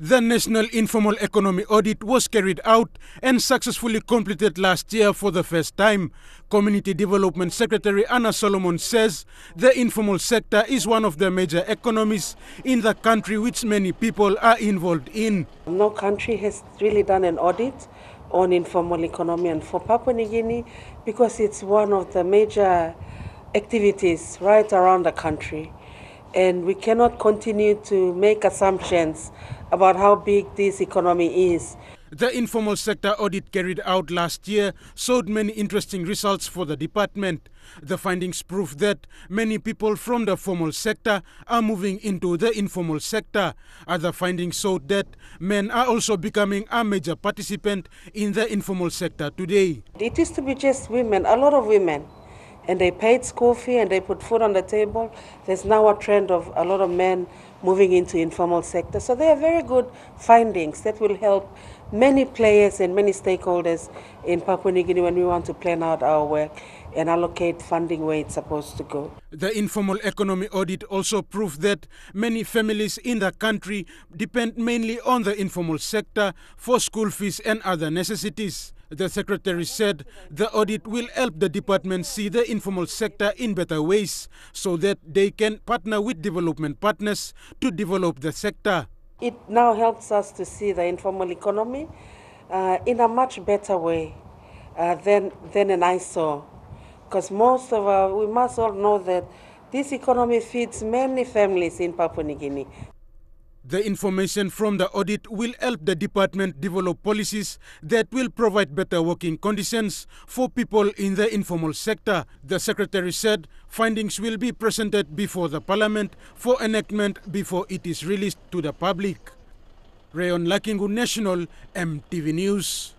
The National Informal Economy Audit was carried out and successfully completed last year for the first time. Community Development Secretary Anna Solomon says the informal sector is one of the major economies in the country which many people are involved in. No country has really done an audit on informal economy and for Papua New Guinea because it's one of the major activities right around the country. And we cannot continue to make assumptions about how big this economy is. The informal sector audit carried out last year showed many interesting results for the department. The findings prove that many people from the formal sector are moving into the informal sector. Other findings showed that men are also becoming a major participant in the informal sector today. It used to be just women, a lot of women and they paid school fee and they put food on the table. There's now a trend of a lot of men moving into informal sector. So they are very good findings that will help many players and many stakeholders in Papua New Guinea when we want to plan out our work and allocate funding where it's supposed to go. The informal economy audit also proved that many families in the country depend mainly on the informal sector for school fees and other necessities. The secretary said the audit will help the department see the informal sector in better ways so that they can partner with development partners to develop the sector. It now helps us to see the informal economy uh, in a much better way uh, than, than an ISO. Because most of our, we must all know that this economy feeds many families in Papua New Guinea. The information from the audit will help the department develop policies that will provide better working conditions for people in the informal sector. The secretary said findings will be presented before the parliament for enactment before it is released to the public. Rayon Lakingu National, MTV News.